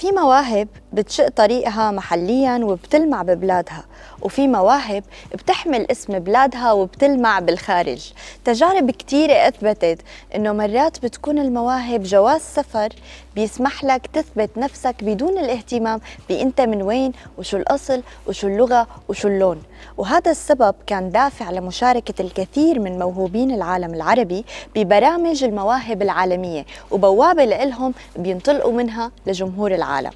في مواهب بتشق طريقها محليا وبتلمع ببلادها وفي مواهب بتحمل اسم بلادها وبتلمع بالخارج تجارب كتيرة أثبتت أنه مرات بتكون المواهب جواز سفر بيسمح لك تثبت نفسك بدون الاهتمام بأنت من وين وشو الأصل وشو اللغة وشو اللون وهذا السبب كان دافع لمشاركة الكثير من موهوبين العالم العربي ببرامج المواهب العالمية وبوابة لهم بينطلقوا منها لجمهور العالم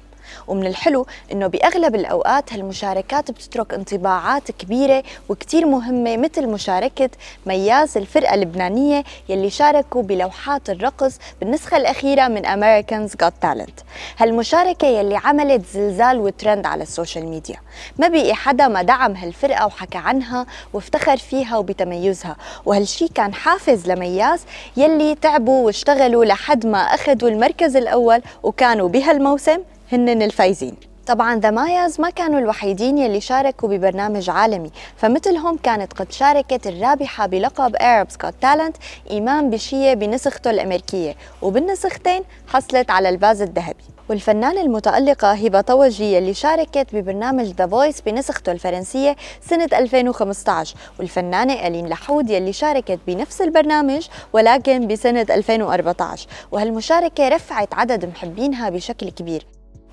ومن الحلو انه باغلب الاوقات هالمشاركات بتترك انطباعات كبيره وكتير مهمه مثل مشاركه مياز الفرقه اللبنانيه يلي شاركوا بلوحات الرقص بالنسخه الاخيره من امريكانز جوت تالنت هالمشاركه يلي عملت زلزال وترند على السوشيال ميديا ما بقي حدا ما دعم هالفرقه وحكى عنها وافتخر فيها وبتميزها وهالشي كان حافز لمياز يلي تعبوا واشتغلوا لحد ما اخذوا المركز الاول وكانوا بهالموسم هن الفايزين طبعا ذا ماياز ما كانوا الوحيدين يلي شاركوا ببرنامج عالمي فمثلهم كانت قد شاركت الرابحة بلقب ايرب سكوت تالنت إيمان بشية بنسخته الأمريكية وبالنسختين حصلت على الباز الذهبي والفنانة المتألقة هبة طوجي اللي شاركت ببرنامج ذا فويس بنسخته الفرنسية سنة 2015 والفنانة ألين لحود يلي شاركت بنفس البرنامج ولكن بسنة 2014 وهالمشاركة رفعت عدد محبينها بشكل كبير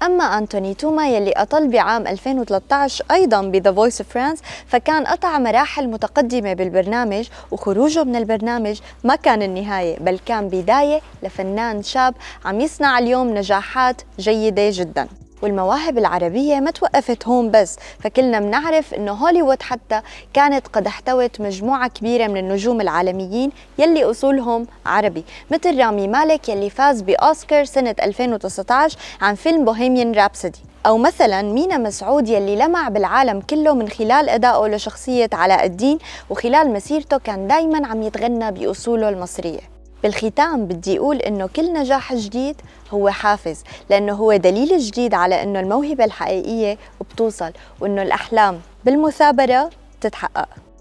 أما أنتوني توما يلي أطل بعام 2013 أيضا بذا فويس اوف فرانس فكان قطع مراحل متقدمة بالبرنامج وخروجه من البرنامج ما كان النهاية بل كان بداية لفنان شاب عم يصنع اليوم نجاحات جيدة جداً والمواهب العربية ما توقفت هون بس فكلنا بنعرف انه هوليوود حتى كانت قد احتوت مجموعة كبيرة من النجوم العالميين يلي اصولهم عربي مثل رامي مالك يلي فاز باوسكار سنة 2019 عن فيلم بوهيميان رابسدي أو مثلا مينا مسعود يلي لمع بالعالم كله من خلال أدائه لشخصية علاء الدين وخلال مسيرته كان دايما عم يتغنى بأصوله المصرية بالختام بدي أقول إنه كل نجاح جديد هو حافز لأنه هو دليل جديد على إنه الموهبة الحقيقية بتوصل وإنه الأحلام بالمثابرة بتتحقق